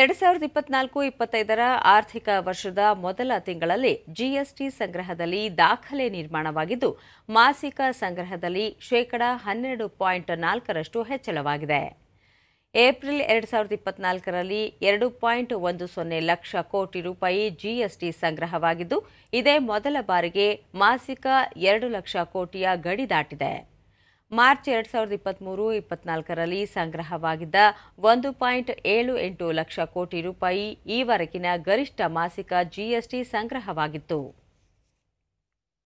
ಎರಡ್ ಸಾವಿರದ ಇಪ್ಪತ್ನಾಲ್ಕು ಇಪ್ಪತ್ತೈದರ ಆರ್ಥಿಕ ವರ್ಷದ ಮೊದಲ ತಿಂಗಳಲ್ಲಿ ಜಿಎಸ್ಟಿ ಸಂಗ್ರಹದಲ್ಲಿ ದಾಖಲೆ ನಿರ್ಮಾಣವಾಗಿದ್ದು ಮಾಸಿಕ ಸಂಗ್ರಹದಲ್ಲಿ ಶೇಕಡಾ ಹನ್ನೆರಡು ಪಾಯಿಂಟ್ ನಾಲ್ಕರಷ್ಟು ಹೆಚ್ಚಳವಾಗಿದೆ ಏಪ್ರಿಲ್ ಎರಡು ಸಾವಿರದ ಇಪ್ಪತ್ನಾಲ್ಕರಲ್ಲಿ ಎರಡು ಪಾಯಿಂಟ್ ಒಂದು ಸೊನ್ನೆ ಲಕ್ಷ ಕೋಟಿ ರೂಪಾಯಿ ಜಿಎಸ್ಟಿ ಸಂಗ್ರಹವಾಗಿದ್ದು ಇದೇ ಮೊದಲ ಬಾರಿಗೆ ಮಾಸಿಕ ಎರಡು ಲಕ್ಷ ಕೋಟಿಯ ಗಡಿ ದಾಟಿದೆ ಮಾರ್ಚ್ ಎರಡ್ ಸಾವಿರದ ಇಪ್ಪತ್ತ್ಮೂರು ಇಪ್ಪತ್ನಾಲ್ಕರಲ್ಲಿ ಸಂಗ್ರಹವಾಗಿದ್ದ ಒಂದು ಪಾಯಿಂಟ್ ಏಳು ಎಂಟು ಲಕ್ಷ ಕೋಟಿ ರೂಪಾಯಿ ಈವರೆಗಿನ ಗರಿಷ್ಠ ಮಾಸಿಕ ಜಿಎಸ್ಟಿ ಸಂಗ್ರಹವಾಗಿತ್ತು